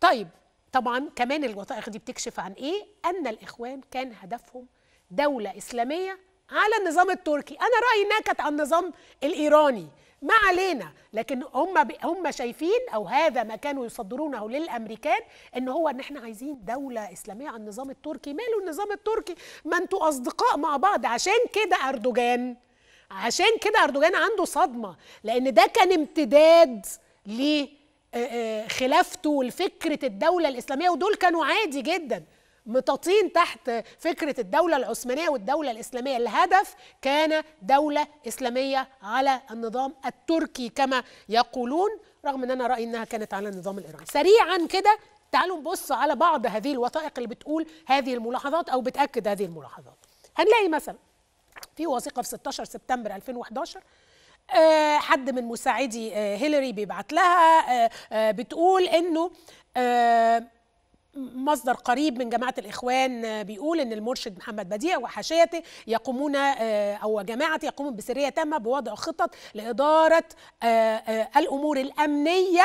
طيب طبعا كمان الوثائق دي بتكشف عن ايه ان الاخوان كان هدفهم دوله اسلاميه على النظام التركي انا رايي انها كانت على النظام الايراني ما علينا لكن هم ب... هم شايفين او هذا ما كانوا يصدرونه للامريكان ان هو ان احنا عايزين دوله اسلاميه على النظام التركي ماله النظام التركي ما انتوا اصدقاء مع بعض عشان كده اردوغان عشان كده اردوغان عنده صدمه لان ده كان امتداد ليه آه، آه، خلافته لفكره الدوله الاسلاميه ودول كانوا عادي جدا متطين تحت فكره الدوله العثمانيه والدوله الاسلاميه الهدف كان دوله اسلاميه على النظام التركي كما يقولون رغم ان انا رايي انها كانت على النظام الايراني سريعا كده تعالوا نبص على بعض هذه الوثائق اللي بتقول هذه الملاحظات او بتاكد هذه الملاحظات هنلاقي مثلا في وثيقه في 16 سبتمبر 2011 آه، حد من مساعدي آه، هيلاري بيبعت لها آه، بتقول انه مصدر قريب من جماعة الإخوان بيقول إن المرشد محمد بديع وحاشيته يقومون أو جماعة يقومون بسرية تامة بوضع خطط لإدارة الأمور الأمنية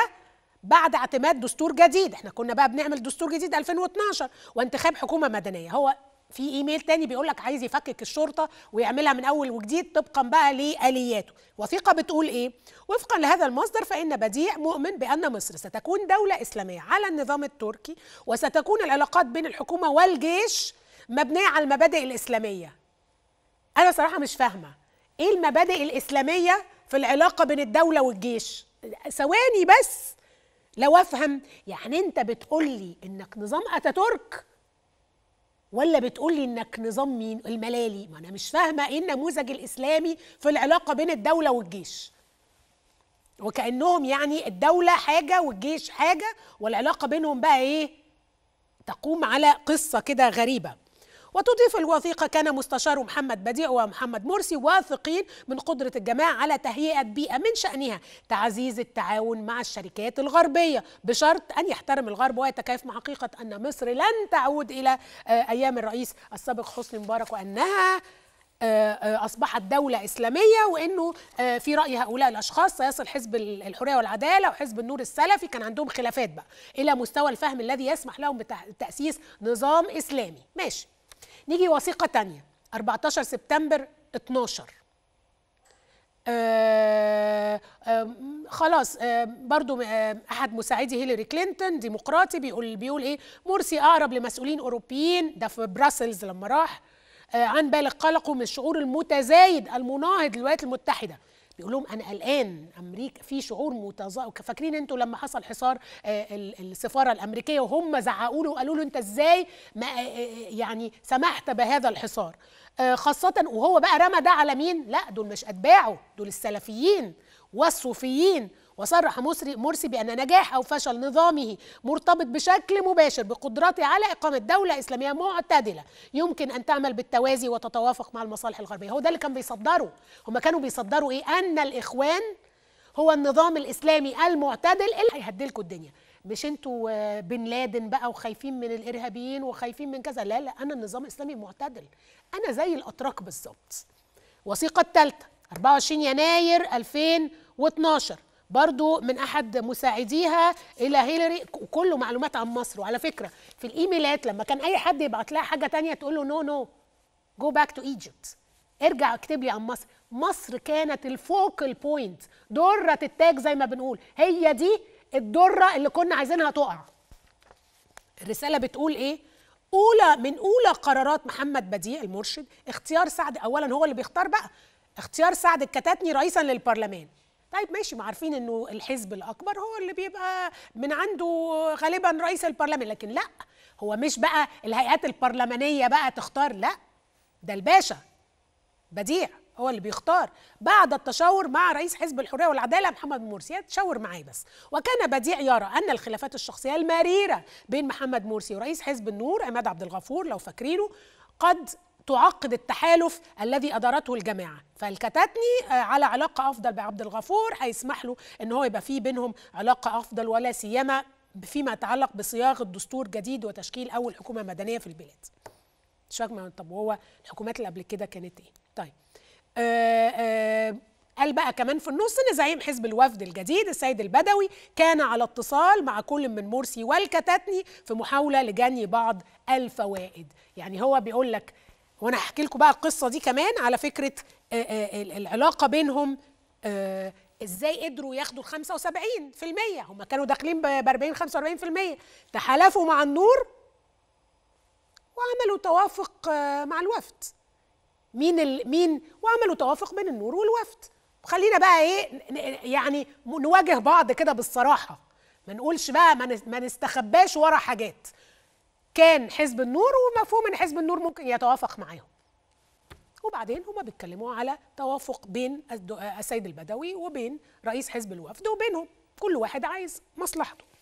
بعد اعتماد دستور جديد احنا كنا بقى بنعمل دستور جديد 2012 وانتخاب حكومة مدنية هو في ايميل تاني بيقول لك عايز يفكك الشرطه ويعملها من اول وجديد طبقا بقى لالياته وثيقه بتقول ايه وفقا لهذا المصدر فان بديع مؤمن بان مصر ستكون دوله اسلاميه على النظام التركي وستكون العلاقات بين الحكومه والجيش مبنيه على المبادئ الاسلاميه انا صراحه مش فاهمه ايه المبادئ الاسلاميه في العلاقه بين الدوله والجيش ثواني بس لو افهم يعني انت بتقول لي انك نظام اتاتورك ولا بتقول لي انك نظام مين الملالي ما انا مش فاهمه ايه النموذج الاسلامي في العلاقه بين الدوله والجيش وكانهم يعني الدوله حاجه والجيش حاجه والعلاقه بينهم بقى ايه تقوم على قصه كده غريبه وتضيف الوثيقة كان مستشار محمد بديع ومحمد مرسي واثقين من قدرة الجماعة على تهيئة بيئة من شأنها تعزيز التعاون مع الشركات الغربية بشرط أن يحترم الغرب ويتكيف مع حقيقة أن مصر لن تعود إلى آه، أيام الرئيس السابق حسني مبارك وأنها آه، آه، اصبحت دوله اسلاميه وانه في راي هؤلاء الاشخاص سيصل حزب الحريه والعداله وحزب النور السلفي كان عندهم خلافات بقى الى مستوى الفهم الذي يسمح لهم بتاسيس نظام اسلامي ماشي نيجي وثيقة تانية 14 سبتمبر 12 آه آه خلاص آه برضو آه، احد مساعدي هيلاري كلينتون ديمقراطي بيقول بيقول ايه مرسي اقرب لمسؤولين اوروبيين ده في براسلز لما راح آه، عن بالغ قلقه من الشعور المتزايد المناهض للولايات المتحده بيقول لهم انا قلقان امريكا في شعور متظاهر فاكرين انتوا لما حصل حصار آه، السفاره الامريكيه وهم زعقوا له وقالوا له انت ازاي ما آه، آه، يعني سمحت بهذا الحصار خاصه وهو بقى رمى ده على مين لا دول مش اتباعه دول السلفيين والصوفيين وصرح مرسي بأن نجاح أو فشل نظامه مرتبط بشكل مباشر بقدرته على إقامة دولة إسلامية معتدلة يمكن أن تعمل بالتوازي وتتوافق مع المصالح الغربية هو ده اللي كان بيصدره هم كانوا بيصدروا إيه أن الإخوان هو النظام الإسلامي المعتدل اللي هيهدلكوا الدنيا مش انتوا آه، بن لادن بقى وخايفين من الارهابيين وخايفين من كذا لا لا انا النظام الاسلامي معتدل انا زي الاتراك بالظبط وثيقه الثالثه 24 يناير 2012 برضو من احد مساعديها الى هيلاري كله معلومات عن مصر وعلى فكره في الايميلات لما كان اي حد يبعت لها حاجه تانية تقول له نو نو جو باك تو ايجيبت ارجع اكتب لي عن مصر مصر كانت الفوكل بوينت دره التاج زي ما بنقول هي دي الدره اللي كنا عايزينها تقع الرساله بتقول ايه اولى من اولى قرارات محمد بديع المرشد اختيار سعد اولا هو اللي بيختار بقى اختيار سعد الكتاتني رئيسا للبرلمان طيب ماشي ما عارفين انه الحزب الاكبر هو اللي بيبقى من عنده غالبا رئيس البرلمان لكن لا هو مش بقى الهيئات البرلمانيه بقى تختار لا ده الباشا بديع هو اللي بيختار بعد التشاور مع رئيس حزب الحريه والعداله محمد مرسي تشاور معاه بس وكان بديع يرى ان الخلافات الشخصيه المريره بين محمد مرسي ورئيس حزب النور عماد عبد الغفور لو فاكرينه قد تعقد التحالف الذي ادارته الجماعه فالكتاتني آه، على علاقه افضل بعبد الغفور هيسمح له ان هو يبقى في بينهم علاقه افضل ولا سيما فيما يتعلق بصياغه دستور جديد وتشكيل اول حكومه مدنيه في البلاد شكما طب وهو الحكومات اللي قبل كده كانت ايه طيب آآ آه، آآ آه، قال بقى كمان في النص ان زعيم حزب الوفد الجديد السيد البدوي كان على اتصال مع كل من مرسي والكتاتني في محاوله لجني بعض الفوائد يعني هو بيقول لك وانا هحكي لكم بقى القصه دي كمان على فكره آه، آه، العلاقه بينهم آه، ازاي قدروا ياخدوا ال 75% هم كانوا داخلين ب 40 45% تحالفوا مع النور وعملوا توافق مع الوفد مين ال... مين وعملوا توافق بين النور والوفد خلينا بقى ايه يعني نواجه بعض كده بالصراحه ما نقولش بقى ما نستخباش ورا حاجات كان حزب النور ومفهوم ان حزب النور ممكن يتوافق معاهم وبعدين هما بيتكلموا على توافق بين السيد البدوي وبين رئيس حزب الوفد وبينهم كل واحد عايز مصلحته